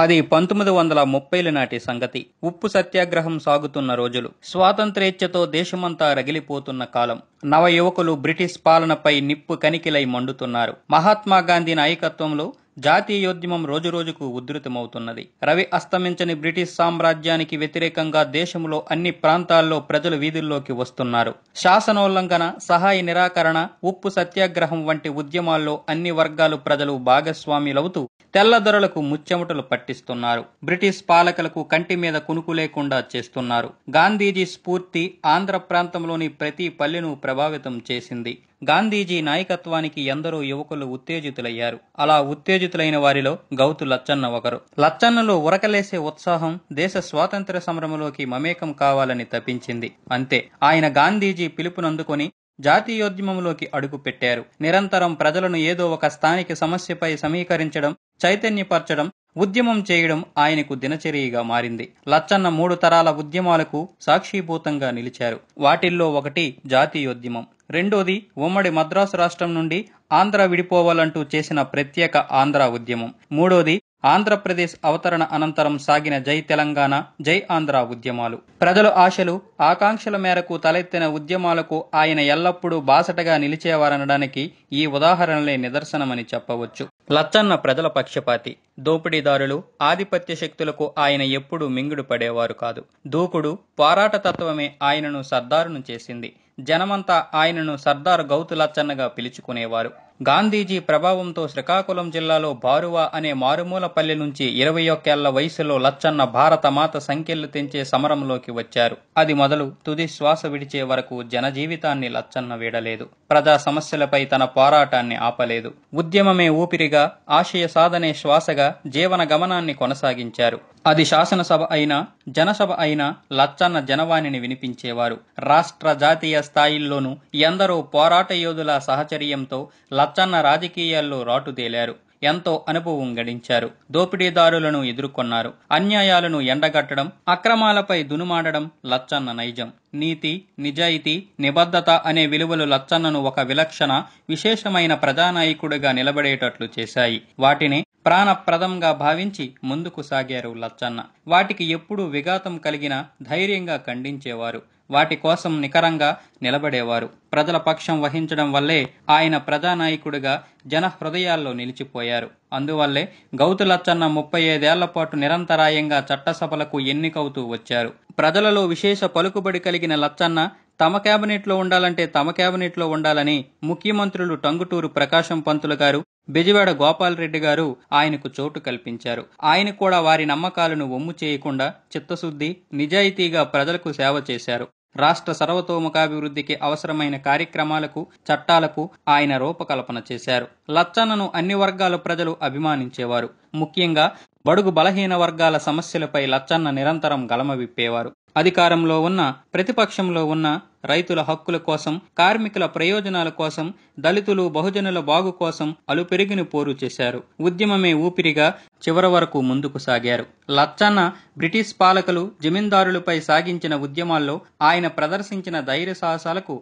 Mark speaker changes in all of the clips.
Speaker 1: అది పంతొమ్మిది వందల ముప్పైల నాటి సంగతి ఉప్పు సత్యాగ్రహం సాగుతున్న రోజులు స్వాతంత్రేచ్ఛతో దేశమంతా రగిలిపోతున్న కాలం నవ యువకులు బ్రిటిష్ పాలనపై నిప్పు కనికిలై మండుతున్నారు మహాత్మా గాంధీ నాయకత్వంలో జాతీయోద్యమం రోజురోజుకు ఉధృతమవుతున్నది రవి అస్తమించని బ్రిటిష్ సామ్రాజ్యానికి వ్యతిరేకంగా దేశంలో అన్ని ప్రాంతాల్లో ప్రజలు వీధుల్లోకి వస్తున్నారు శాసనోల్లంఘన సహాయ నిరాకరణ ఉప్పు సత్యాగ్రహం వంటి ఉద్యమాల్లో అన్ని వర్గాలు ప్రజలు భాగస్వామ్యులవుతూ తెల్లదొరలకు ముచ్చెమటలు పట్టిస్తున్నారు బ్రిటిష్ పాలకులకు కంటి మీద కునుకు లేకుండా చేస్తున్నారు గాంధీజీ స్ఫూర్తి ఆంధ్ర ప్రాంతంలోని ప్రతి పల్లెను ప్రభావితం చేసింది గాంధీజీ నాయకత్వానికి ఎందరో యువకులు ఉత్తేజితులయ్యారు అలా ఉత్తేజితులైన వారిలో గౌతు లచ్చన్న ఒకరు లచ్చన్నలో ఉరకలేసే ఉత్సాహం దేశ స్వాతంత్ర సమరంలోకి మమేకం కావాలని తప్పించింది అంతే ఆయన గాంధీజీ పిలుపునందుకొని జాతీయోద్యమంలోకి అడుగుపెట్టారు నిరంతరం ప్రజలను ఏదో ఒక స్థానిక సమస్యపై సమీకరించడం చైతన్యపరచడం ఉద్యమం చేయడం ఆయనకు దినచర్యగా మారింది లచ్చన్న మూడు తరాల ఉద్యమాలకు సాక్షిభూతంగా నిలిచారు వాటిల్లో ఒకటి జాతీయోద్యమం రెండోది ఉమ్మడి మద్రాసు రాష్ట్రం నుండి ఆంధ్ర విడిపోవాలంటూ చేసిన ప్రత్యేక ఆంధ్ర ఉద్యమం మూడోది ఆంధ్రప్రదేశ్ అవతరణ అనంతరం సాగిన జై తెలంగాణ జై ఆంధ్ర ఉద్యమాలు ప్రజల ఆశలు ఆకాంక్షల మేరకు తలెత్తిన ఉద్యమాలకు ఆయన ఎల్లప్పుడూ బాసటగా నిలిచేవారనడానికి ఈ ఉదాహరణలే నిదర్శనమని చెప్పవచ్చు లచ్చన్న ప్రజల పక్షపాతి దోపిడీదారులు ఆధిపత్య శక్తులకు ఆయన ఎప్పుడూ మింగుడు పడేవారు కాదు దూకుడు పోరాట తత్వమే ఆయనను సర్దారును చేసింది జనమంతా ఆయనను సర్దార్ గౌతులచ్చన్నగా పిలుచుకునేవారు గాంధీజీ ప్రభావంతో శ్రీకాకుళం జిల్లాలో బారువా అనే మారుమూలపల్లి నుంచి ఇరవై ఒక్కేళ్ల వయసులో లచ్చన్న భారత మాత సంఖ్యలు తెంచే సమరంలోకి వచ్చారు అది మొదలు తుది శ్వాస విడిచే వరకు జనజీవితాన్ని లచ్చన్న వీడలేదు ప్రజా సమస్యలపై తన పోరాటాన్ని ఆపలేదు ఉద్యమమే ఊపిరిగా ఆశయ సాధనే శ్వాసగా జీవన గమనాన్ని కొనసాగించారు అది శాసనసభ అయినా జనసభ అయినా లచ్చన్న జనవాణిని వినిపించేవారు రాష్ట్ర జాతీయ స్థాయిల్లోనూ ఎందరో పోరాట యోధుల సహచర్యంతో లచ్చన్న రాజకీయాల్లో రాటుదేలారు ఎంతో అనుభవం గడించారు దోపిడీదారులను ఎదుర్కొన్నారు అన్యాయాలను ఎండగట్టడం అక్రమాలపై దునుమాడడం లచ్చన్న నైజం నీతి నిజాయితీ నిబద్ధత అనే విలువలు లచ్చన్నను ఒక విలక్షణ విశేషమైన ప్రజానాయకుడిగా నిలబడేటట్లు చేశాయి వాటిని ప్రాణప్రదంగా భావించి ముందుకు సాగారు లచ్చన్న వాటికి ఎప్పుడూ విఘాతం కలిగిన ధైర్యంగా ఖండించేవారు వాటి కోసం నికరంగా నిలబడేవారు ప్రజల పక్షం వహించడం వల్లే ఆయన ప్రజానాయకుడిగా జన హృదయాల్లో నిలిచిపోయారు అందువల్లే లచ్చన్న ముప్పై ఐదేళ్ల పాటు నిరంతరాయంగా చట్టసభలకు ఎన్నికవుతూ వచ్చారు ప్రజలలో విశేష పలుకుబడి కలిగిన లచ్చన్న తమ కేబినెట్లో ఉండాలంటే తమ కేబినెట్లో ఉండాలని ముఖ్యమంత్రులు టంగుటూరు ప్రకాశం పంతులు గారు బెజవాడ గోపాలరెడ్డి గారు ఆయనకు చోటు కల్పించారు ఆయన కూడా వారి నమ్మకాలను ఒమ్ము చేయకుండా చిత్తశుద్ధి నిజాయితీగా ప్రజలకు సేవ చేశారు రాష్ట్ర సర్వతోముఖాభివృద్ధికి అవసరమైన కార్యక్రమాలకు చట్టాలకు ఆయన రూపకల్పన చేశారు లచ్చన్నను అన్ని వర్గాల ప్రజలు అభిమానించేవారు ముఖ్యంగా బడుగు బలహీన వర్గాల సమస్యలపై లచ్చన్న నిరంతరం గలమ విప్పేవారు అధికారంలో ఉన్న ప్రతిపక్షంలో ఉన్న రైతుల హక్కుల కోసం కార్మికుల ప్రయోజనాల కోసం దళితులు బహుజనుల బాగు కోసం అలుపెరిగిన పోరు చేశారు ఉద్యమమే ఊపిరిగా చివరి వరకు ముందుకు సాగారు లచ్చన్న బ్రిటిష్ పాలకులు జమీందారులపై సాగించిన ఉద్యమాల్లో ఆయన ప్రదర్శించిన ధైర్య సాహసాలకు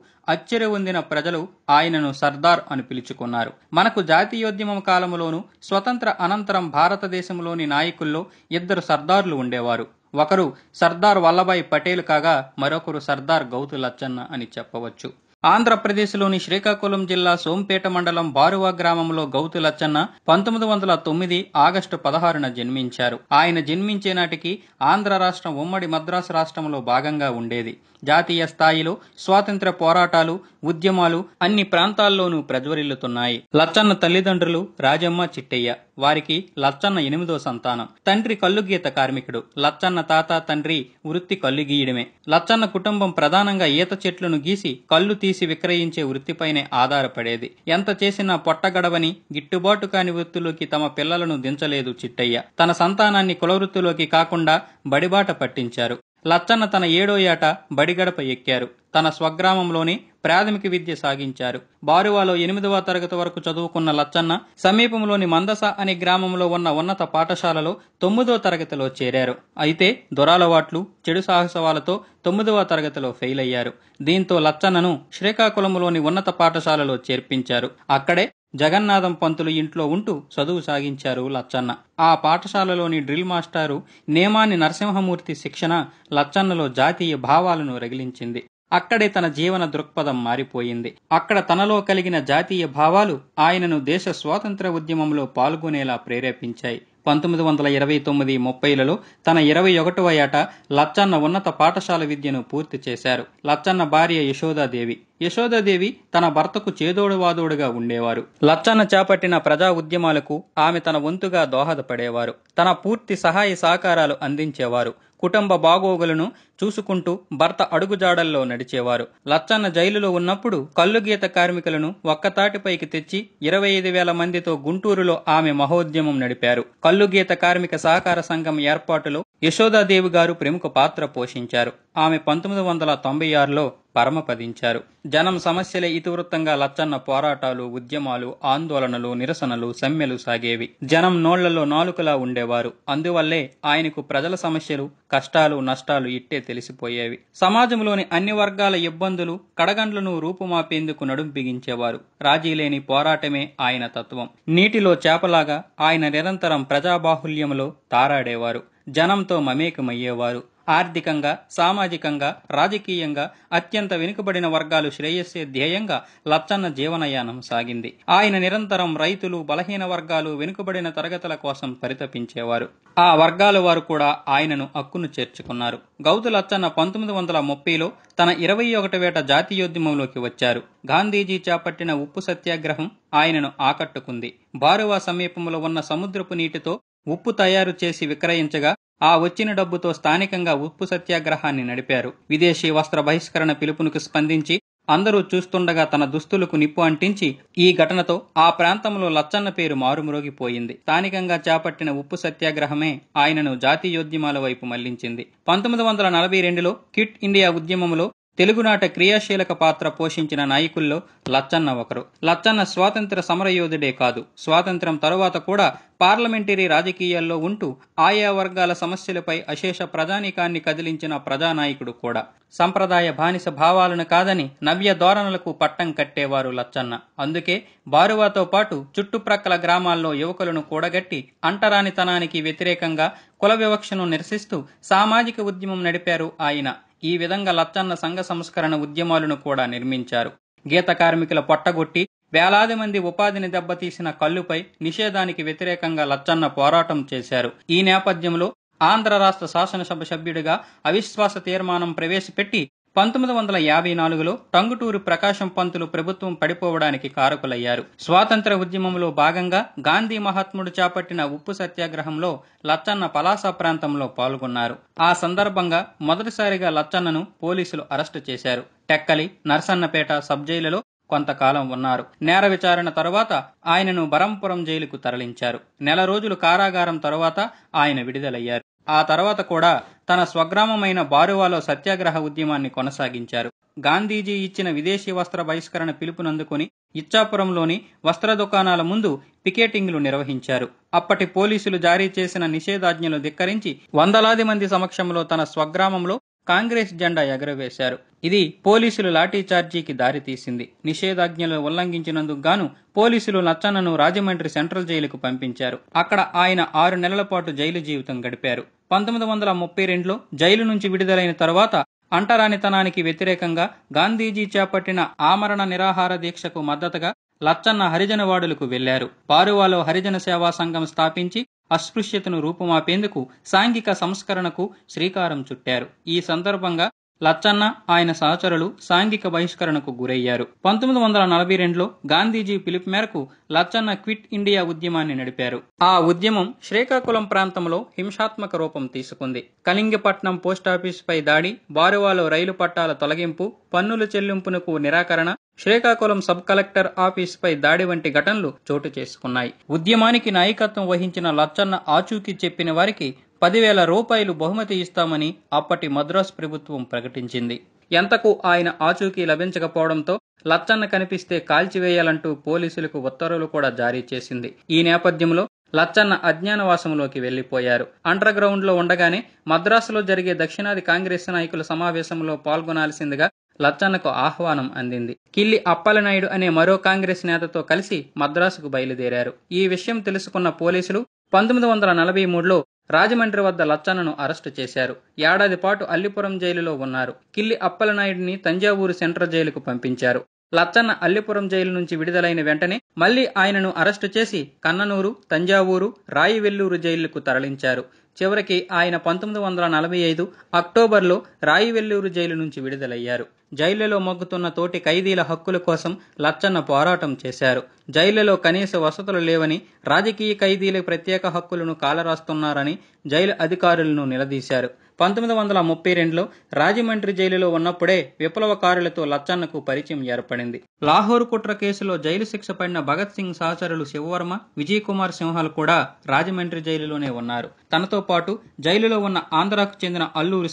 Speaker 1: ఉందిన ప్రజలు ఆయనను సర్దార్ అని పిలుచుకున్నారు మనకు జాతీయోద్యమం కాలంలోనూ స్వతంత్ర అనంతరం భారతదేశంలోని నాయకుల్లో ఇద్దరు సర్దార్లు ఉండేవారు ఒకరు సర్దార్ వల్లభాయ్ పటేల్ కాగా మరొకరు సర్దార్ గౌతు లచ్చన్న అని చెప్పవచ్చు ఆంధ్రప్రదేశ్లోని శ్రీకాకుళం జిల్లా సోంపేట మండలం బారువా గ్రామంలో గౌతు లచ్చన్న పంతొమ్మిది వందల తొమ్మిది ఆగస్టు పదహారున జన్మించారు ఆయన జన్మించే నాటికి ఆంధ్ర రాష్ట్రం ఉమ్మడి మద్రాసు రాష్ట్రంలో భాగంగా ఉండేది జాతీయ స్థాయిలో స్వాతంత్ర పోరాటాలు ఉద్యమాలు అన్ని ప్రాంతాల్లోనూ ప్రజ్వరిల్లుతున్నాయి లచ్చన్న తల్లిదండ్రులు రాజమ్మ చిట్టయ్య వారికి లచ్చన్న ఎనిమిదో సంతానం తండ్రి కల్లుగీత కార్మికుడు లచ్చన్న తాత తండ్రి వృత్తి కల్లు గీయడమే లచ్చన్న కుటుంబం ప్రధానంగా ఈత చెట్లను గీసి కళ్ళు తీసి విక్రయించే వృత్తిపైనే ఆధారపడేది ఎంత చేసినా పొట్టగడవని గిట్టుబాటు కాని వృత్తిలోకి తమ పిల్లలను దించలేదు చిట్టయ్య తన సంతానాన్ని కులవృత్తిలోకి కాకుండా బడిబాట పట్టించారు లచ్చన్న తన ఏడో ఏట బడిగడప ఎక్కారు తన స్వగ్రామంలోనే ప్రాథమిక విద్య సాగించారు బారువాలో ఎనిమిదవ తరగతి వరకు చదువుకున్న లచ్చన్న సమీపంలోని మందస అనే గ్రామంలో ఉన్న ఉన్నత పాఠశాలలో తొమ్మిదో తరగతిలో చేరారు అయితే దొరాలవాట్లు చెడు సాహసవాలతో తొమ్మిదవ తరగతిలో ఫెయిల్ అయ్యారు దీంతో లచ్చన్నను శ్రీకాకుళంలోని ఉన్నత పాఠశాలలో చేర్పించారు అక్కడే జగన్నాథం పంతులు ఇంట్లో ఉంటూ చదువు సాగించారు లచ్చన్న ఆ పాఠశాలలోని డ్రిల్ మాస్టారు నేమాని నరసింహమూర్తి శిక్షణ లచ్చన్నలో జాతీయ భావాలను రగిలించింది అక్కడే తన జీవన దృక్పథం మారిపోయింది అక్కడ తనలో కలిగిన జాతీయ భావాలు ఆయనను దేశ స్వాతంత్ర ఉద్యమంలో పాల్గొనేలా ప్రేరేపించాయి పంతొమ్మిది వందల ఇరవై తొమ్మిది ముప్పైలలో తన ఇరవై ఒకటవ ఏట లచ్చన్న ఉన్నత పాఠశాల విద్యను పూర్తి చేశారు లచ్చన్న భార్య యశోదాదేవి యశోదాదేవి తన భర్తకు చేదోడువాదోడుగా ఉండేవారు లచ్చన్న చేపట్టిన ప్రజా ఉద్యమాలకు ఆమె తన వంతుగా దోహదపడేవారు తన పూర్తి సహాయ సహకారాలు అందించేవారు కుటుంబ బాగోగులను చూసుకుంటూ భర్త అడుగుజాడల్లో నడిచేవారు లచ్చన్న జైలులో ఉన్నప్పుడు కల్లుగీత కార్మికులను ఒక్కతాటిపైకి తెచ్చి ఇరవై ఐదు వేల మందితో గుంటూరులో ఆమె మహోద్యమం నడిపారు కల్లుగీత కార్మిక సహకార సంఘం ఏర్పాటులో యశోదాదేవి గారు ప్రముఖ పాత్ర పోషించారు ఆమె పంతొమ్మిది వందల తొంభై ఆరులో పరమపదించారు జనం సమస్యల ఇతివృత్తంగా లచ్చన్న పోరాటాలు ఉద్యమాలు ఆందోళనలు నిరసనలు సమ్మెలు సాగేవి జనం నోళ్లలో నాలుకలా ఉండేవారు అందువల్లే ఆయనకు ప్రజల సమస్యలు కష్టాలు నష్టాలు ఇట్టే తెలిసిపోయేవి సమాజంలోని అన్ని వర్గాల ఇబ్బందులు కడగండ్లను రూపుమాపేందుకు నడుం బిగించేవారు రాజీలేని పోరాటమే ఆయన తత్వం నీటిలో చేపలాగా ఆయన నిరంతరం ప్రజాబాహుల్యంలో తారాడేవారు జనంతో మమేకమయ్యేవారు ఆర్థికంగా సామాజికంగా రాజకీయంగా అత్యంత వెనుకబడిన వర్గాలు శ్రేయస్సే ధ్యేయంగా లచ్చన్న జీవనయానం సాగింది ఆయన నిరంతరం రైతులు బలహీన వర్గాలు వెనుకబడిన తరగతుల కోసం పరితపించేవారు ఆ వర్గాల వారు కూడా ఆయనను హక్కును చేర్చుకున్నారు గౌతు లచ్చన్న పంతొమ్మిది వందల ముప్పైలో తన ఇరవై వేట జాతీయోద్యమంలోకి వచ్చారు గాంధీజీ చేపట్టిన ఉప్పు సత్యాగ్రహం ఆయనను ఆకట్టుకుంది బారువా సమీపంలో ఉన్న సముద్రపు నీటితో ఉప్పు తయారు చేసి విక్రయించగా ఆ వచ్చిన డబ్బుతో స్థానికంగా ఉప్పు సత్యాగ్రహాన్ని నడిపారు విదేశీ వస్త్ర బహిష్కరణ పిలుపునకు స్పందించి అందరూ చూస్తుండగా తన దుస్తులకు నిప్పు అంటించి ఈ ఘటనతో ఆ ప్రాంతంలో లచ్చన్న పేరు మారుమ్రోగిపోయింది స్థానికంగా చేపట్టిన ఉప్పు సత్యాగ్రహమే ఆయనను జాతీయోద్యమాల వైపు మళ్లించింది పంతొమ్మిది వందల నలభై రెండులో కిట్ ఇండియా ఉద్యమంలో తెలుగునాట క్రియాశీలక పాత్ర పోషించిన నాయకుల్లో లచ్చన్న ఒకరు లచ్చన్న స్వాతంత్ర సమరయోధుడే కాదు స్వాతంత్రం తరువాత కూడా పార్లమెంటరీ రాజకీయాల్లో ఉంటూ ఆయా వర్గాల సమస్యలపై అశేష ప్రజానీకాన్ని కదిలించిన ప్రజానాయకుడు కూడా సంప్రదాయ బానిస భావాలను కాదని నవ్య ధోరణులకు పట్టం కట్టేవారు లచ్చన్న అందుకే బారువాతో పాటు చుట్టుప్రక్కల గ్రామాల్లో యువకులను కూడగట్టి అంటరానితనానికి వ్యతిరేకంగా కుల వివక్షను నిరసిస్తూ సామాజిక ఉద్యమం నడిపారు ఆయన ఈ విధంగా లచ్చన్న సంఘ సంస్కరణ ఉద్యమాలను కూడా నిర్మించారు గీత కార్మికుల పొట్టగొట్టి వేలాది మంది ఉపాధిని దెబ్బతీసిన కల్లుపై నిషేధానికి వ్యతిరేకంగా లచ్చన్న పోరాటం చేశారు ఈ నేపథ్యంలో ఆంధ్ర రాష్ట్ర శాసనసభ సభ్యుడిగా అవిశ్వాస తీర్మానం ప్రవేశపెట్టి పంతొమ్మిది వందల యాభై నాలుగులో టంగుటూరు ప్రకాశం పంతులు ప్రభుత్వం పడిపోవడానికి కారకులయ్యారు స్వాతంత్ర ఉద్యమంలో భాగంగా గాంధీ మహాత్ముడు చేపట్టిన ఉప్పు సత్యాగ్రహంలో లచ్చన్న పలాస ప్రాంతంలో పాల్గొన్నారు ఆ సందర్భంగా మొదటిసారిగా లచ్చన్నను పోలీసులు అరెస్టు చేశారు టెక్కలి నర్సన్నపేట సబ్ జైలులో కొంతకాలం ఉన్నారు నేర విచారణ తరువాత ఆయనను బరంపురం జైలుకు తరలించారు నెల రోజులు కారాగారం తరువాత ఆయన విడుదలయ్యారు ఆ తర్వాత కూడా తన స్వగ్రామమైన బారువాలో సత్యాగ్రహ ఉద్యమాన్ని కొనసాగించారు గాంధీజీ ఇచ్చిన విదేశీ వస్త్ర బహిష్కరణ పిలుపునందుకుని ఇచ్చాపురంలోని వస్త్ర దుకాణాల ముందు పికెటింగ్లు నిర్వహించారు అప్పటి పోలీసులు జారీ చేసిన నిషేధాజ్ఞలు ధిక్కరించి వందలాది మంది సమక్షంలో తన స్వగ్రామంలో కాంగ్రెస్ జెండా ఎగరవేశారు ఇది పోలీసులు లాఠీచార్జీకి దారితీసింది నిషేధాజ్ఞలు ఉల్లంఘించినందుకు గాను పోలీసులు లచ్చన్నను రాజమండ్రి సెంట్రల్ జైలుకు పంపించారు అక్కడ ఆయన ఆరు నెలల పాటు జైలు జీవితం గడిపారు పంతొమ్మిది వందల ముప్పై రెండులో జైలు నుంచి విడుదలైన తర్వాత అంటరానితనానికి వ్యతిరేకంగా గాంధీజీ చేపట్టిన ఆమరణ నిరాహార దీక్షకు మద్దతుగా లచ్చన్న హరిజనవాడులకు వెళ్లారు పారువాలో హరిజన సేవా సంఘం స్థాపించి అస్పృశ్యతను రూపుమాపేందుకు సాంఘిక సంస్కరణకు శ్రీకారం చుట్టారు ఈ సందర్భంగా లచ్చన్న ఆయన సహచరులు సాంఘిక బహిష్కరణకు గురయ్యారు పంతొమ్మిది వందల నలభై రెండులో గాంధీజీ పిలుపు మేరకు లచ్చన్న క్విట్ ఇండియా ఉద్యమాన్ని నడిపారు ఆ ఉద్యమం శ్రీకాకుళం ప్రాంతంలో హింసాత్మక రూపం తీసుకుంది కలింగపట్నం పోస్టాఫీసుపై దాడి బారువాలో రైలు పట్టాల తొలగింపు పన్నుల చెల్లింపునకు నిరాకరణ శ్రీకాకుళం సబ్ కలెక్టర్ ఆఫీసుపై దాడి వంటి ఘటనలు చోటు చేసుకున్నాయి ఉద్యమానికి నాయకత్వం వహించిన లచ్చన్న ఆచూకీ చెప్పిన వారికి పదివేల రూపాయలు బహుమతి ఇస్తామని అప్పటి మద్రాసు ప్రభుత్వం ప్రకటించింది ఎంతకు ఆయన ఆచూకీ లభించకపోవడంతో లచ్చన్న కనిపిస్తే కాల్చివేయాలంటూ పోలీసులకు ఉత్తర్వులు కూడా జారీ చేసింది ఈ నేపథ్యంలో లచ్చన్న అజ్ఞానవాసంలోకి వెళ్లిపోయారు అండర్ గ్రౌండ్ లో ఉండగానే మద్రాసులో జరిగే దక్షిణాది కాంగ్రెస్ నాయకుల సమావేశంలో పాల్గొనాల్సిందిగా లచ్చన్నకు ఆహ్వానం అందింది కిల్లి అప్పలనాయుడు అనే మరో కాంగ్రెస్ నేతతో కలిసి మద్రాసుకు బయలుదేరారు ఈ విషయం తెలుసుకున్న పోలీసులు పంతొమ్మిది వందల నలభై మూడులో రాజమండ్రి వద్ద లచ్చన్నను అరెస్టు చేశారు ఏడాది పాటు అల్లిపురం జైలులో ఉన్నారు కిల్లి అప్పలనాయుడిని తంజావూరు సెంట్రల్ జైలుకు పంపించారు లచ్చన్న అల్లిపురం జైలు నుంచి విడుదలైన వెంటనే మళ్లీ ఆయనను అరెస్టు చేసి కన్ననూరు తంజావూరు రాయివెల్లూరు జైళ్లకు తరలించారు చివరికి ఆయన పంతొమ్మిది వందల నలభై ఐదు అక్టోబర్లో రాయివెల్లూరు జైలు నుంచి విడుదలయ్యారు జైళ్లలో మొగ్గుతున్న తోటి ఖైదీల హక్కుల కోసం లచ్చన్న పోరాటం చేశారు జైళ్లలో కనీస వసతులు లేవని రాజకీయ ఖైదీల ప్రత్యేక హక్కులను కాలరాస్తున్నారని జైలు అధికారులను నిలదీశారు పంతొమ్మిది వందల ముప్పై రెండులో రాజమండ్రి జైలులో ఉన్నప్పుడే విప్లవకారులతో లచ్చన్నకు పరిచయం ఏర్పడింది లాహోర్ కుట్ర కేసులో జైలు శిక్ష పడిన భగత్ సింగ్ సహచరులు శివవర్మ విజయ్ కుమార్ సింహాలు కూడా రాజమండ్రి జైలులోనే ఉన్నారు తనతో పాటు జైలులో ఉన్న ఆంధ్రాకు చెందిన అల్లూరి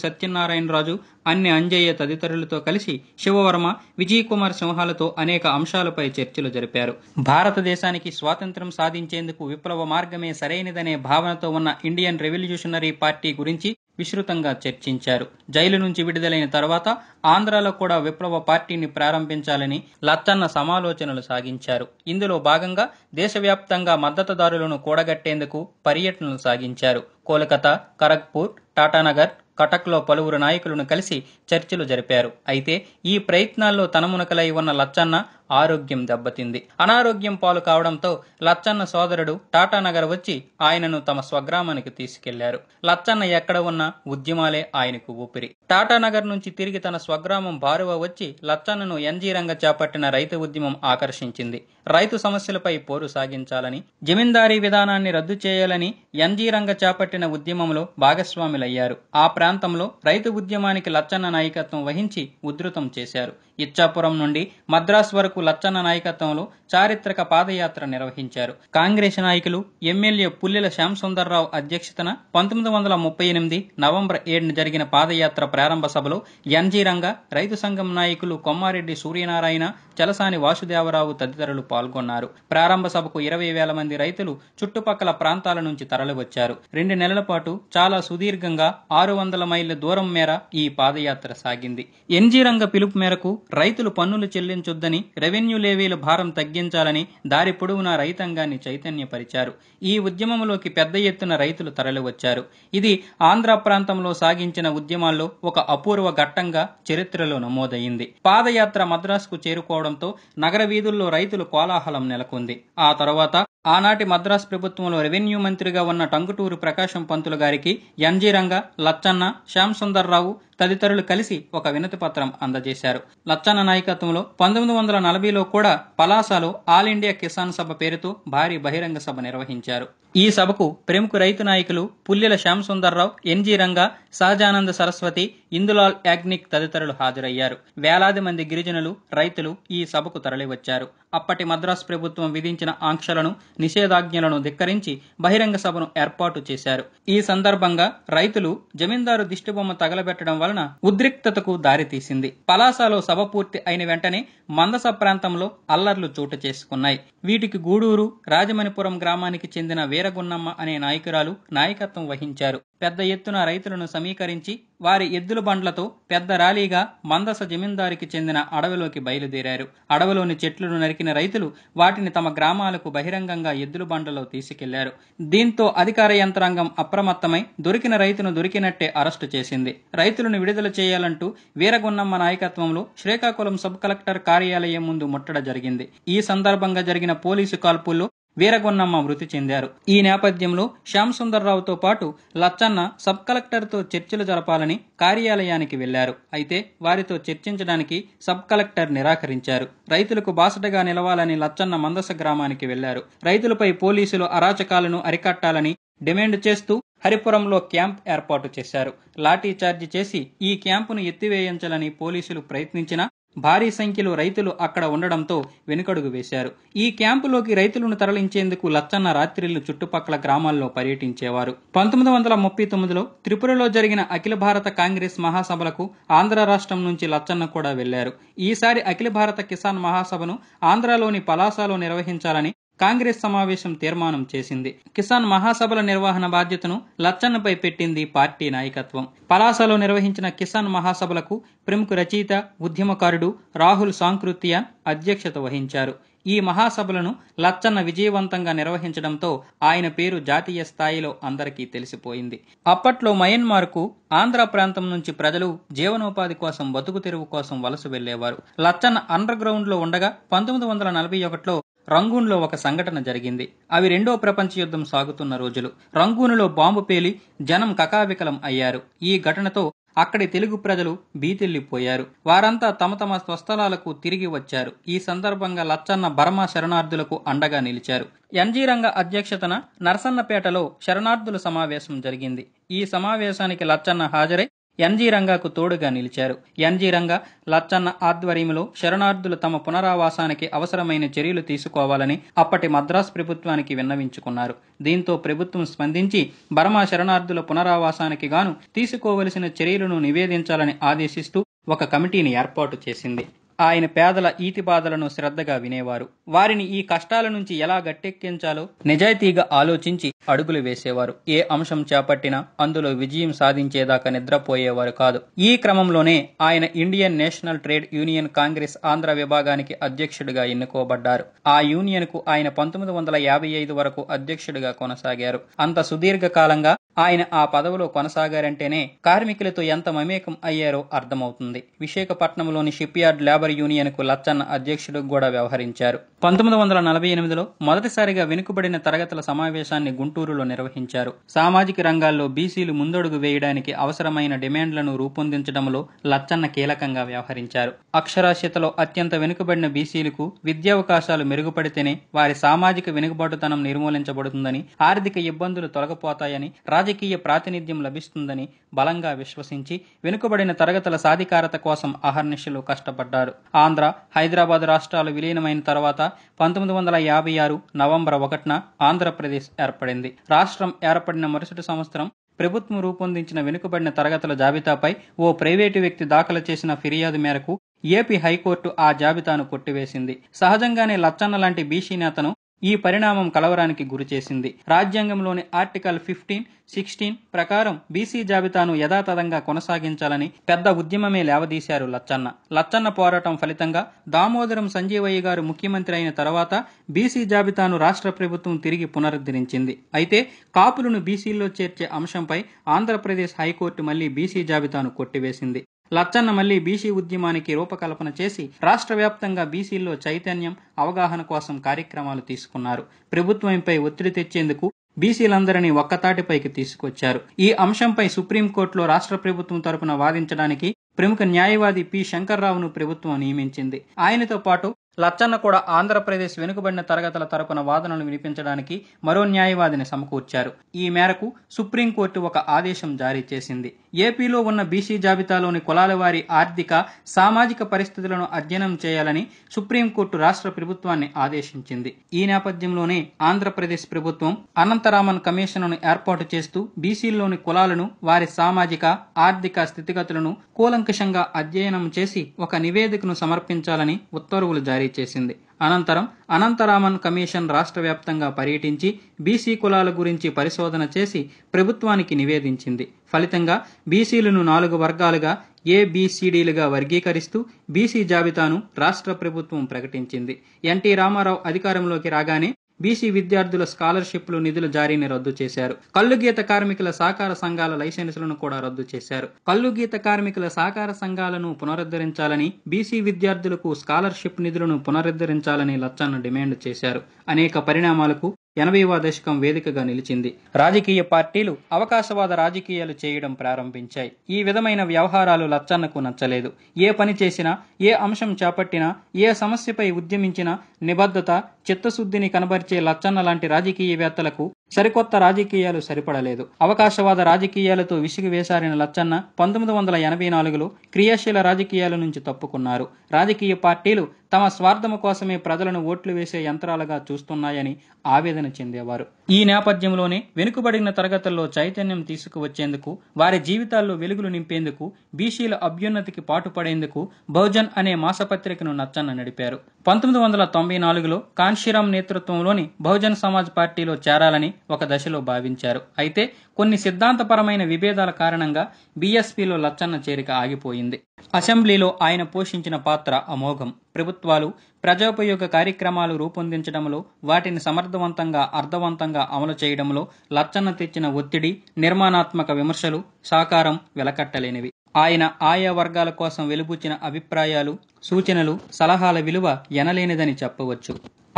Speaker 1: రాజు అన్ని అంజయ్య తదితరులతో కలిసి శివవర్మ విజయ్ కుమార్ సింహాలతో అనేక అంశాలపై చర్చలు జరిపారు భారతదేశానికి స్వాతంత్ర్యం సాధించేందుకు విప్లవ మార్గమే సరైనదనే భావనతో ఉన్న ఇండియన్ రెవల్యూషనరీ పార్టీ గురించి విస్తృతంగా చర్చించారు జైలు నుంచి విడుదలైన తర్వాత ఆంధ్రాలో కూడా విప్లవ పార్టీని ప్రారంభించాలని లచ్చన్న సమాలోచనలు సాగించారు ఇందులో భాగంగా దేశవ్యాప్తంగా మద్దతుదారులను కూడగట్టేందుకు పర్యటనలు సాగించారు కోలకతా ఖరగ్పూర్ టాటానగర్ కటక్లో పలువురు నాయకులను కలిసి చర్చలు జరిపారు అయితే ఈ ప్రయత్నాల్లో తనమునకలై ఉన్న లచ్చన్న ఆరోగ్యం దెబ్బతింది అనారోగ్యం పాలు కావడంతో లచ్చన్న సోదరుడు టాటానగర్ వచ్చి ఆయనను తమ స్వగ్రామానికి తీసుకెళ్లారు లచ్చన్న ఎక్కడ ఉన్నా ఉద్యమాలే ఆయనకు ఊపిరి టాటానగర్ నుంచి తిరిగి తన స్వ స్వగ్రామం బారువ వచ్చి లచ్చన్నను ఎన్జీ రంగ చేపట్టిన రైతు ఉద్యమం ఆకర్షించింది రైతు సమస్యలపై పోరు సాగించాలని జమీందారీ విధానాన్ని రద్దు చేయాలని ఎన్జీ రంగ చేపట్టిన ఉద్యమంలో భాగస్వాములయ్యారు ఆ ప్రాంతంలో రైతు ఉద్యమానికి లచ్చన్న నాయకత్వం వహించి ఉధృతం చేశారు ఇచ్చాపురం నుండి మద్రాసు వరకు లచ్చన్న నాయకత్వంలో చారిత్రక పాదయాత్ర నిర్వహించారు కాంగ్రెస్ నాయకులు ఎమ్మెల్యే పుల్లెల శ్యాంసుందర్రావు అధ్యక్షతన పంతొమ్మిది వందల ముప్పై ఎనిమిది నవంబర్ ఏడున జరిగిన పాదయాత్ర ప్రారంభ సభలో ఎన్జీ రంగ రైతు సంఘం నాయకులు కొమ్మారెడ్డి సూర్యనారాయణ చలసాని వాసుదేవరావు తదితరులు పాల్గొన్నారు ప్రారంభ సభకు ఇరవై వేల మంది రైతులు చుట్టుపక్కల ప్రాంతాల నుంచి తరలివచ్చారు రెండు నెలల పాటు చాలా సుదీర్ఘంగా ఆరు వందల మైళ్ళ దూరం మేర ఈ పాదయాత్ర సాగింది ఎన్జీ రంగ పిలుపు మేరకు రైతులు పన్నులు చెల్లించొద్దని రెవెన్యూ లేవీల భారం తగ్గించాలని దారి పొడవునా రైతాంగాన్ని చైతన్యపరిచారు ఈ ఉద్యమంలోకి పెద్ద ఎత్తున రైతులు తరలివచ్చారు ఇది ఆంధ్ర ప్రాంతంలో సాగించిన ఉద్యమాల్లో ఒక అపూర్వ ఘట్టంగా చరిత్రలో నమోదైంది పాదయాత్ర మద్రాసుకు చేరుకోవడంతో నగర వీధుల్లో రైతులు కోల కోలాహలం నెలకొంది ఆ తర్వాత ఆనాటి మద్రాసు ప్రభుత్వంలో రెవెన్యూ మంత్రిగా ఉన్న టంగుటూరు ప్రకాశం పంతులు గారికి ఎన్జీ రంగ లచ్చన్న శ్యామ్ రావు తదితరులు కలిసి ఒక వినతి పత్రం అందజేశారు లచ్చన్న నాయకత్వంలో పంతొమ్మిది వందల నలభైలో కూడా పలాసలో ఆల్ ఇండియా కిసాన్ సభ పేరుతో భారీ బహిరంగ సభ నిర్వహించారు ఈ సభకు ప్రముఖ రైతు నాయకులు పుల్లెల శ్యామ్ రావు ఎన్జీ రంగ సహజానంద సరస్వతి ఇందులాల్ యాగ్నిక్ తదితరులు హాజరయ్యారు వేలాది మంది గిరిజనులు రైతులు ఈ సభకు తరలివచ్చారు అప్పటి మద్రాసు ప్రభుత్వం విధించిన ఆంక్షలను నిషేధాజ్ఞలను ధిక్కరించి బహిరంగ సభను ఏర్పాటు చేశారు ఈ సందర్భంగా రైతులు జమీందారు దిష్టిబొమ్మ తగలబెట్టడం వలన ఉద్రిక్తతకు దారితీసింది పలాసలో సభ పూర్తి అయిన వెంటనే మందస ప్రాంతంలో అల్లర్లు చోటు చేసుకున్నాయి వీటికి గూడూరు రాజమణిపురం గ్రామానికి చెందిన వీరగున్నమ్మ అనే నాయకురాలు నాయకత్వం వహించారు పెద్ద ఎత్తున రైతులను సమీకరించి వారి ఎద్దుల బండ్లతో పెద్ద ర్యాలీగా మందస జమీందారికి చెందిన అడవిలోకి బయలుదేరారు అడవిలోని చెట్లను నరికిన రైతులు వాటిని తమ గ్రామాలకు బహిరంగంగా ఎద్దుల బండ్లలో తీసుకెళ్లారు దీంతో అధికార యంత్రాంగం అప్రమత్తమై దొరికిన రైతును దొరికినట్టే అరెస్టు చేసింది రైతులను విడుదల చేయాలంటూ వీరగున్నమ్మ నాయకత్వంలో శ్రీకాకుళం సబ్ కలెక్టర్ కార్యాలయం ముందు ముట్టడ జరిగింది ఈ సందర్భంగా జరిగిన పోలీసు కాల్పుల్లో వీరగొన్నమ్మ మృతి చెందారు ఈ నేపథ్యంలో శ్యామ్ సుందర్రావుతో పాటు లచ్చన్న సబ్ కలెక్టర్తో చర్చలు జరపాలని కార్యాలయానికి వెళ్లారు అయితే వారితో చర్చించడానికి సబ్ కలెక్టర్ నిరాకరించారు రైతులకు బాసటగా నిలవాలని లచ్చన్న మందస గ్రామానికి వెళ్లారు రైతులపై పోలీసులు అరాచకాలను అరికట్టాలని డిమాండ్ చేస్తూ హరిపురంలో క్యాంప్ ఏర్పాటు చేశారు లాఠీ చార్జి చేసి ఈ క్యాంపును ఎత్తివేయించాలని పోలీసులు ప్రయత్నించినా భారీ సంఖ్యలో రైతులు అక్కడ ఉండడంతో వెనుకడుగు వేశారు ఈ క్యాంపులోకి రైతులను తరలించేందుకు లచ్చన్న రాత్రిళ్లు చుట్టుపక్కల గ్రామాల్లో పర్యటించేవారు పంతొమ్మిది వందల ముప్పై తొమ్మిదిలో త్రిపురలో జరిగిన అఖిల భారత కాంగ్రెస్ మహాసభలకు ఆంధ్ర రాష్ట్రం నుంచి లచ్చన్న కూడా వెళ్లారు ఈసారి అఖిల భారత కిసాన్ మహాసభను ఆంధ్రలోని పలాసలో నిర్వహించాలని కాంగ్రెస్ సమావేశం తీర్మానం చేసింది కిసాన్ మహాసభల నిర్వహణ బాధ్యతను లచ్చన్నపై పెట్టింది పార్టీ నాయకత్వం పలాసలో నిర్వహించిన కిసాన్ మహాసభలకు ప్రముఖ రచయిత ఉద్యమకారుడు రాహుల్ సాంకృత్య అధ్యక్షత వహించారు ఈ మహాసభలను లచ్చన్న విజయవంతంగా నిర్వహించడంతో ఆయన పేరు జాతీయ స్థాయిలో అందరికీ తెలిసిపోయింది అప్పట్లో మయన్మార్కు ఆంధ్ర ప్రాంతం నుంచి ప్రజలు జీవనోపాధి కోసం బతుకు తెరువు కోసం వలస వెళ్లేవారు లచ్చన్న అండర్ గ్రౌండ్ లో ఉండగా పంతొమ్మిది వందల నలభై ఒకటిలో రంగూన్లో ఒక సంఘటన జరిగింది అవి రెండో ప్రపంచ యుద్ధం సాగుతున్న రోజులు రంగూనులో బాంబు పేలి జనం కకావికలం అయ్యారు ఈ ఘటనతో అక్కడి తెలుగు ప్రజలు బీతిల్లిపోయారు వారంతా తమ తమ స్వస్థలాలకు తిరిగి వచ్చారు ఈ సందర్భంగా లచ్చన్న బర్మ శరణార్థులకు అండగా నిలిచారు ఎన్జీ రంగ అధ్యక్షతన నరసన్నపేటలో శరణార్థుల సమావేశం జరిగింది ఈ సమావేశానికి లచ్చన్న హాజరై ఎన్జీ రంగాకు తోడుగా నిలిచారు ఎన్జీ రంగా లచ్చన్న ఆధ్వర్యంలో శరణార్థులు తమ పునరావాసానికి అవసరమైన చర్యలు తీసుకోవాలని అప్పటి మద్రాసు ప్రభుత్వానికి విన్నవించుకున్నారు దీంతో ప్రభుత్వం స్పందించి బర్మా శరణార్థుల పునరావాసానికి గాను తీసుకోవలసిన చర్యలను నివేదించాలని ఆదేశిస్తూ ఒక కమిటీని ఏర్పాటు చేసింది ఆయన పేదల ఈతి బాధలను శ్రద్ధగా వినేవారు వారిని ఈ కష్టాల నుంచి ఎలా గట్టెక్కించాలో నిజాయితీగా ఆలోచించి అడుగులు వేసేవారు ఏ అంశం చేపట్టినా అందులో విజయం సాధించేదాకా నిద్రపోయేవారు కాదు ఈ క్రమంలోనే ఆయన Indian national trade union Congress Andhra విభాగానికి అధ్యక్షుడిగా ఎన్నుకోబడ్డారు ఆ యూనియన్ కు ఆయన పంతొమ్మిది వందల యాభై ఐదు వరకు అధ్యక్షుడిగా కొనసాగారు అంత సుదీర్ఘ కాలంగా ఆయన ఆ పదవిలో కొనసాగారంటేనే కార్మికులతో ఎంత మమేకం అయ్యారో అర్థమవుతుంది విశాఖపట్నంలోని షిప్ యార్డ్ లేబర్ లేబర్ యూనియన్కు లచ్చన్న అధ్యక్షుడు కూడా వ్యవహరించారు పంతొమ్మిది వందల నలభై ఎనిమిదిలో మొదటిసారిగా వెనుకబడిన తరగతుల సమావేశాన్ని గుంటూరులో నిర్వహించారు సామాజిక రంగాల్లో బీసీలు ముందడుగు వేయడానికి అవసరమైన డిమాండ్లను రూపొందించడంలో లచ్చన్న కీలకంగా వ్యవహరించారు అక్షరాస్యతలో అత్యంత వెనుకబడిన బీసీలకు విద్యావకాశాలు మెరుగుపడితేనే వారి సామాజిక వెనుకబాటుతనం నిర్మూలించబడుతుందని ఆర్థిక ఇబ్బందులు తొలగిపోతాయని రాజకీయ ప్రాతినిధ్యం లభిస్తుందని బలంగా విశ్వసించి వెనుకబడిన తరగతుల సాధికారత కోసం అహర్నిశలు కష్టపడ్డారు ఆంధ్ర హైదరాబాద్ రాష్ట్రాలు విలీనమైన తర్వాత పంతొమ్మిది వందల యాభై ఆరు నవంబర్ ఒకటిన ఆంధ్రప్రదేశ్ ఏర్పడింది రాష్ట్రం ఏర్పడిన మరుసటి సంవత్సరం ప్రభుత్వం రూపొందించిన వెనుకబడిన తరగతుల జాబితాపై ఓ ప్రైవేటు వ్యక్తి దాఖలు చేసిన ఫిర్యాదు మేరకు ఏపీ హైకోర్టు ఆ జాబితాను కొట్టివేసింది సహజంగానే లచ్చన్న లాంటి బీసీ నేతను ఈ పరిణామం కలవరానికి గురిచేసింది రాజ్యాంగంలోని ఆర్టికల్ ఫిఫ్టీన్ సిక్స్టీన్ ప్రకారం బీసీ జాబితాను యథాతథంగా కొనసాగించాలని పెద్ద ఉద్యమమే లేవదీశారు లచ్చన్న లచ్చన్న పోరాటం ఫలితంగా దామోదరం సంజీవయ్య గారు ముఖ్యమంత్రి అయిన తర్వాత బీసీ జాబితాను రాష్ట్ర ప్రభుత్వం తిరిగి పునరుద్ధరించింది అయితే కాపులను బీసీల్లో చేర్చే అంశంపై ఆంధ్రప్రదేశ్ హైకోర్టు మళ్లీ బీసీ జాబితాను కొట్టివేసింది లచ్చన్న మళ్లీ బీసీ ఉద్యమానికి రూపకల్పన చేసి రాష్ట్ర వ్యాప్తంగా బీసీల్లో చైతన్యం అవగాహన కోసం కార్యక్రమాలు తీసుకున్నారు ప్రభుత్వంపై ఒత్తిడి తెచ్చేందుకు బీసీలందరినీ ఒక్కతాటిపైకి తీసుకొచ్చారు ఈ అంశంపై సుప్రీంకోర్టులో రాష్ట్ర ప్రభుత్వం తరపున వాదించడానికి ప్రముఖ న్యాయవాది పి శంకర్రావును ప్రభుత్వం నియమించింది ఆయనతో పాటు లచ్చన్న కూడా ఆంధ్రప్రదేశ్ వెనుకబడిన తరగతుల తరపున వాదనలు వినిపించడానికి మరో న్యాయవాదిని సమకూర్చారు ఈ మేరకు సుప్రీంకోర్టు ఒక ఆదేశం జారీ చేసింది ఏపీలో ఉన్న బీసీ జాబితాలోని కులాల వారి ఆర్థిక సామాజిక పరిస్థితులను అధ్యయనం చేయాలని సుప్రీంకోర్టు రాష్ట్ర ప్రభుత్వాన్ని ఆదేశించింది ఈ నేపథ్యంలోనే ఆంధ్రప్రదేశ్ ప్రభుత్వం అనంతరామన్ కమిషన్ను ఏర్పాటు చేస్తూ బీసీల్లోని కులాలను వారి సామాజిక ఆర్థిక స్థితిగతులను కూలంకషంగా అధ్యయనం చేసి ఒక నివేదికను సమర్పించాలని ఉత్తర్వులు జారీ జారీ చేసింది అనంతరం అనంతరామన్ కమిషన్ రాష్ట్ర వ్యాప్తంగా పర్యటించి బీసీ కులాల గురించి పరిశోధన చేసి ప్రభుత్వానికి నివేదించింది ఫలితంగా బీసీలను నాలుగు వర్గాలుగా ఏబీసీడీలుగా వర్గీకరిస్తూ బీసీ జాబితాను రాష్ట్ర ప్రభుత్వం ప్రకటించింది ఎన్టీ రామారావు అధికారంలోకి రాగానే బీసీ విద్యార్థుల స్కాలర్షిప్లు నిధుల జారీని రద్దు చేశారు కల్లుగీత కార్మికుల సహకార సంఘాల లైసెన్సులను కూడా రద్దు చేశారు కల్లుగీత కార్మికుల సహకార సంఘాలను పునరుద్ధరించాలని బీసీ విద్యార్థులకు స్కాలర్షిప్ నిధులను పునరుద్ధరించాలని లచ్చన్న డిమాండ్ చేశారు అనేక పరిణామాలకు ఎనభైవ దశకం వేదికగా నిలిచింది రాజకీయ పార్టీలు అవకాశవాద రాజకీయాలు చేయడం ప్రారంభించాయి ఈ విధమైన వ్యవహారాలు లచ్చన్నకు నచ్చలేదు ఏ పని చేసినా ఏ అంశం చేపట్టినా ఏ సమస్యపై ఉద్యమించినా నిబద్ధత చిత్తశుద్ధిని కనబరిచే లచ్చన్న లాంటి రాజకీయవేత్తలకు సరికొత్త రాజకీయాలు సరిపడలేదు అవకాశవాద రాజకీయాలతో విసిగివేశారిన లచ్చన్న పంతొమ్మిది వందల ఎనభై నాలుగులో క్రియాశీల రాజకీయాల నుంచి తప్పుకున్నారు రాజకీయ పార్టీలు తమ స్వార్థము కోసమే ప్రజలను ఓట్లు వేసే యంత్రాలుగా చూస్తున్నాయని ఆవేదన చెందేవారు ఈ నేపథ్యంలోనే వెనుకబడిన తరగతుల్లో చైతన్యం తీసుకువచ్చేందుకు వారి జీవితాల్లో వెలుగులు నింపేందుకు బీసీల అభ్యున్నతికి పాటుపడేందుకు బహుజన్ అనే మాసపత్రికను నచ్చన్న నడిపారు పంతొమ్మిది వందల తొంభై నాలుగులో కాన్షీరామ్ నేతృత్వంలోని బహుజన్ సమాజ్ పార్టీలో చేరాలని ఒక దశలో భావించారు అయితే కొన్ని సిద్ధాంతపరమైన విభేదాల కారణంగా బీఎస్పీలో లచ్చన్న చేరిక ఆగిపోయింది అసెంబ్లీలో ఆయన పోషించిన పాత్ర అమోఘం ప్రభుత్వాలు ప్రజోపయోగ కార్యక్రమాలు రూపొందించడంలో వాటిని సమర్థవంతంగా అర్థవంతంగా అమలు చేయడంలో లచ్చన్న తెచ్చిన ఒత్తిడి నిర్మాణాత్మక విమర్శలు సాకారం వెలకట్టలేనివి ఆయన ఆయా వర్గాల కోసం వెలిబుచ్చిన అభిప్రాయాలు సూచనలు సలహాల విలువ ఎనలేనిదని చెప్పవచ్చు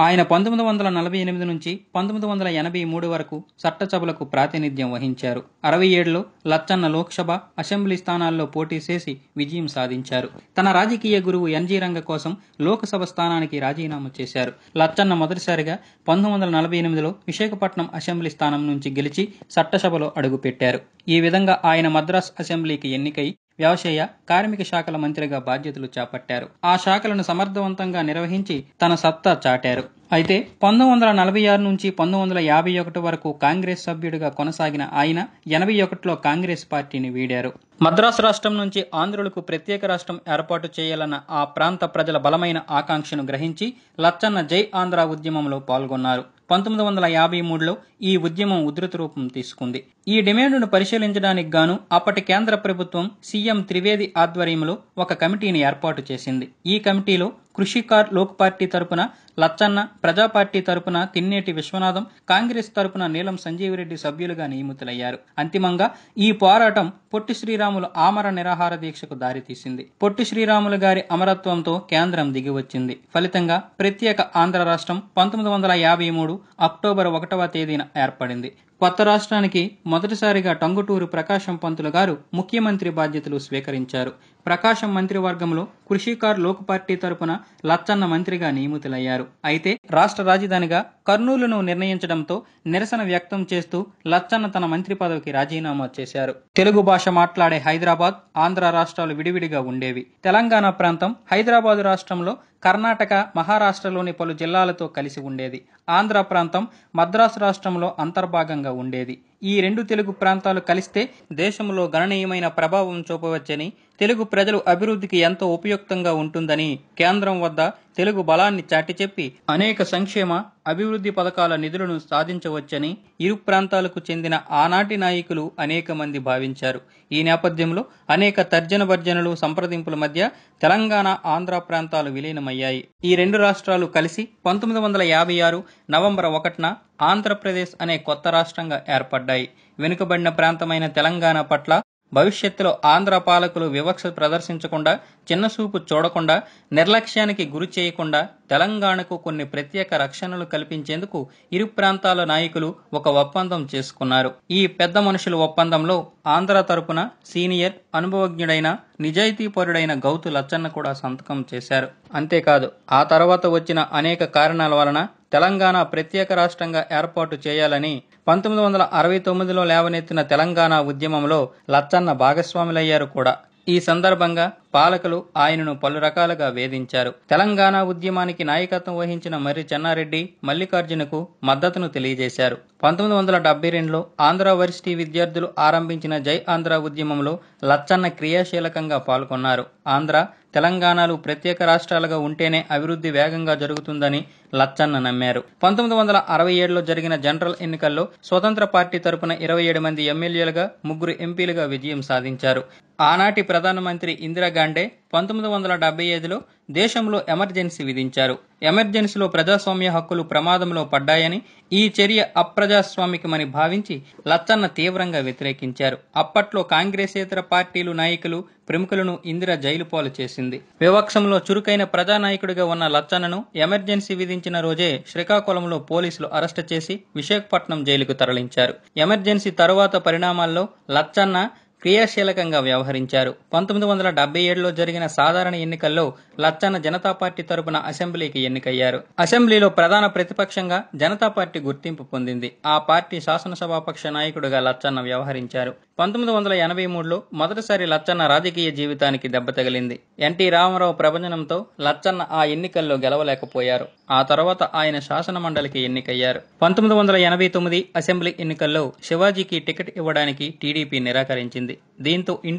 Speaker 1: ఆయన పంతొమ్మిది వందల నలభై ఎనిమిది నుంచి పంతొమ్మిది వందల ఎనభై మూడు వరకు చట్టసభలకు ప్రాతినిధ్యం వహించారు అరవై ఏడులో లచ్చన్న లోక్సభ అసెంబ్లీ స్థానాల్లో పోటీ చేసి విజయం సాధించారు తన రాజకీయ గురువు ఎన్జీ రంగ కోసం లోక్సభ స్థానానికి రాజీనామా చేశారు లచ్చన్న మొదటిసారిగా పంతొమ్మిది వందల నలభై ఎనిమిదిలో విశాఖపట్నం అసెంబ్లీ స్థానం నుంచి గెలిచి చట్టసభలో అడుగుపెట్టారు ఈ విధంగా ఆయన మద్రాస్ అసెంబ్లీకి ఎన్నికై వ్యవసాయ కార్మిక శాఖల మంత్రిగా బాధ్యతలు చేపట్టారు ఆ శాఖలను సమర్థవంతంగా నిర్వహించి తన సత్తా చాటారు అయితే పంతొమ్మిది వందల నలభై ఆరు నుంచి పంతొమ్మిది వందల యాభై ఒకటి వరకు కాంగ్రెస్ సభ్యుడిగా కొనసాగిన ఆయన ఎనభై ఒకటిలో కాంగ్రెస్ పార్టీని వీడారు మద్రాసు రాష్ట్రం నుంచి ఆంధ్రులకు ప్రత్యేక రాష్ట్రం ఏర్పాటు చేయాలన్న ఆ ప్రాంత ప్రజల బలమైన ఆకాంక్షను గ్రహించి లచ్చన్న జై ఆంధ్ర ఉద్యమంలో పాల్గొన్నారు పంతొమ్మిది వందల యాభై మూడులో ఈ ఉద్యమం ఉధృత రూపం తీసుకుంది ఈ డిమాండ్ను పరిశీలించడానికి గాను అప్పటి కేంద్ర ప్రభుత్వం సీఎం త్రివేది ఆధ్వర్యంలో ఒక కమిటీని ఏర్పాటు చేసింది ఈ కమిటీలో కృషికార్ లోక్ పార్టీ తరపున లచ్చన్న ప్రజా పార్టీ తరపున తిన్నేటి విశ్వనాథం కాంగ్రెస్ తరపున నీలం రెడ్డి సభ్యులుగా నియమితులయ్యారు అంతిమంగా ఈ పోరాటం పొట్టి శ్రీరాములు ఆమర నిరాహార దీక్షకు దారితీసింది పొట్టి శ్రీరాములు గారి అమరత్వంతో కేంద్రం దిగివచ్చింది ఫలితంగా ప్రత్యేక ఆంధ్ర రాష్ట్రం పంతొమ్మిది వందల యాభై మూడు అక్టోబర్ ఒకటవ తేదీన ఏర్పడింది కొత్త రాష్ట్రానికి మొదటిసారిగా టంగుటూరు ప్రకాశం పంతులు గారు ముఖ్యమంత్రి బాధ్యతలు స్వీకరించారు ప్రకాశం మంత్రివర్గంలో కృషికార్ లోక్ పార్టీ తరపున లచ్చన్న మంత్రిగా నియమితులయ్యారు అయితే రాష్ట్ర రాజధానిగా కర్నూలును నిర్ణయించడంతో నిరసన వ్యక్తం చేస్తూ లచ్చన్న తన మంత్రి పదవికి రాజీనామా చేశారు తెలుగు భాష మాట్లాడే హైదరాబాద్ ఆంధ్ర రాష్ట్రాలు విడివిడిగా ఉండేవి తెలంగాణ ప్రాంతం హైదరాబాదు రాష్ట్రంలో కర్ణాటక మహారాష్ట్రలోని పలు జిల్లాలతో కలిసి ఉండేది ఆంధ్ర ప్రాంతం మద్రాసు రాష్ట్రంలో అంతర్భాగంగా ఉండేది ఈ రెండు తెలుగు ప్రాంతాలు కలిస్తే దేశంలో గణనీయమైన ప్రభావం చూపవచ్చని తెలుగు ప్రజలు అభివృద్ధికి ఎంతో ఉపయుక్తంగా ఉంటుందని కేంద్రం వద్ద తెలుగు బలాన్ని చాటి చెప్పి అనేక సంక్షేమ అభివృద్ధి పథకాల నిధులను సాధించవచ్చని ఇరు ప్రాంతాలకు చెందిన ఆనాటి నాయకులు అనేక మంది భావించారు ఈ నేపథ్యంలో అనేక తర్జన భర్జనలు సంప్రదింపుల మధ్య తెలంగాణ ఆంధ్ర ప్రాంతాలు విలీనమయ్యాయి ఈ రెండు రాష్ట్రాలు కలిసి పంతొమ్మిది వందల యాభై ఆరు నవంబర్ ఒకటిన ఆంధ్రప్రదేశ్ అనే కొత్త రాష్ట్రంగా ఏర్పడ్డాయి వెనుకబడిన ప్రాంతమైన తెలంగాణ పట్ల భవిష్యత్తులో ఆంధ్ర పాలకులు వివక్ష ప్రదర్శించకుండా చిన్నసూపు చూడకుండా నిర్లక్ష్యానికి గురి చేయకుండా తెలంగాణకు కొన్ని ప్రత్యేక రక్షణలు కల్పించేందుకు ఇరు ప్రాంతాల నాయకులు ఒక ఒప్పందం చేసుకున్నారు ఈ పెద్ద మనుషుల ఒప్పందంలో ఆంధ్ర తరపున సీనియర్ అనుభవజ్ఞుడైన నిజాయితీపరుడైన గౌతు లచ్చన్న కూడా సంతకం చేశారు అంతేకాదు ఆ తర్వాత వచ్చిన అనేక కారణాల వలన తెలంగాణ ప్రత్యేక రాష్ట్రంగా ఏర్పాటు చేయాలని పంతొమ్మిది వందల అరవై తొమ్మిదిలో లేవనెత్తిన తెలంగాణ ఉద్యమంలో లచ్చన్న భాగస్వాములయ్యారు కూడా ఈ సందర్భంగా పాలకులు ఆయనను పలు రకాలుగా వేధించారు తెలంగాణ ఉద్యమానికి నాయకత్వం వహించిన మర్రి చెన్నారెడ్డి మల్లికార్జునకు మద్దతును తెలియజేశారు పంతొమ్మిది వందల డెబ్బై రెండులో ఆంధ్ర వర్సిటీ విద్యార్థులు ఆరంభించిన జై ఆంధ్ర ఉద్యమంలో లచ్చన్న క్రియాశీలకంగా పాల్గొన్నారు ఆంధ్ర తెలంగాణలు ప్రత్యేక రాష్ట్రాలుగా ఉంటేనే అభివృద్ధి వేగంగా జరుగుతుందని లచ్చన్న నమ్మారు పంతొమ్మిది వందల అరవై ఏడులో జరిగిన జనరల్ ఎన్నికల్లో స్వతంత్ర పార్టీ తరపున ఇరవై ఏడు మంది ఎమ్మెల్యేలుగా ముగ్గురు ఎంపీలుగా విజయం సాధించారు ఆనాటి ప్రధానమంత్రి ఇందిరా గాండే పంతొమ్మిది వందల డెబ్బై ఐదులో దేశంలో ఎమర్జెన్సీ విధించారు ఎమర్జెన్సీలో ప్రజాస్వామ్య హక్కులు ప్రమాదంలో పడ్డాయని ఈ చర్య అప్రజాస్వామికమని భావించి లచ్చన్న తీవ్రంగా వ్యతిరేకించారు అప్పట్లో కాంగ్రెసేతర పార్టీలు నాయకులు ప్రముఖులను ఇందిర జైలు పాలు చేసింది వివక్షంలో చురుకైన ప్రజానాయకుడిగా ఉన్న లచ్చన్నను ఎమర్జెన్సీ విధించిన రోజే శ్రీకాకుళంలో పోలీసులు అరెస్టు చేసి విశాఖపట్నం జైలుకు తరలించారు ఎమర్జెన్సీ తరువాత పరిణామాల్లో లచ్చన్న క్రియాశీలకంగా వ్యవహరించారు పంతొమ్మిది వందల డెబ్బై ఏడులో జరిగిన సాధారణ ఎన్నికల్లో లచ్చన్న జనతా పార్టీ తరపున అసెంబ్లీకి ఎన్నికయ్యారు అసెంబ్లీలో ప్రధాన ప్రతిపక్షంగా జనతా పార్టీ గుర్తింపు పొందింది ఆ పార్టీ శాసనసభాపక్ష నాయకుడుగా లచ్చన్న వ్యవహరించారు పంతొమ్మిది వందల ఎనభై మూడులో మొదటిసారి లచ్చన్న రాజకీయ జీవితానికి దెబ్బ తగిలింది ఎన్టీ రామారావు ప్రభజనంతో లచ్చన్న ఆ ఎన్నికల్లో గెలవలేకపోయారు ఆ తర్వాత ఆయన శాసన మండలికి ఎన్నికయ్యారు పంతొమ్మిది వందల ఎనభై తొమ్మిది అసెంబ్లీ ఎన్నికల్లో శివాజీకి టికెట్ ఇవ్వడానికి టీడీపీ నిరాకరించింది చేసింది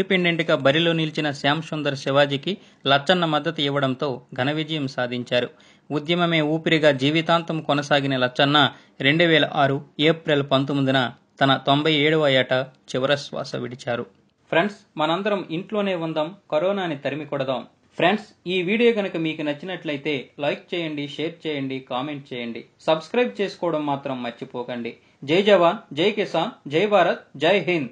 Speaker 1: దీంతో గా బరిలో నిలిచిన శ్యామ్ సుందర్ శివాజీకి లచ్చన్న మద్దతు ఇవ్వడంతో ఘన విజయం సాధించారు ఉద్యమమే ఊపిరిగా జీవితాంతం కొనసాగిన లచ్చన్న రెండు వేల ఆరు ఏప్రిల్ పంతొమ్మిదిన తన తొంభై ఏడవ ఏట చివర శ్వాస విడిచారు ఫ్రెండ్స్ మనందరం ఇంట్లోనే ఉందాం కరోనాని తరిమి కొడదాం ఫ్రెండ్స్ ఈ వీడియో కనుక మీకు నచ్చినట్లయితే లైక్ చేయండి షేర్ చేయండి కామెంట్ చేయండి సబ్స్క్రైబ్ చేసుకోవడం మాత్రం మర్చిపోకండి జై జవాన్ జై కిసాన్ జై భారత్ జై హింద్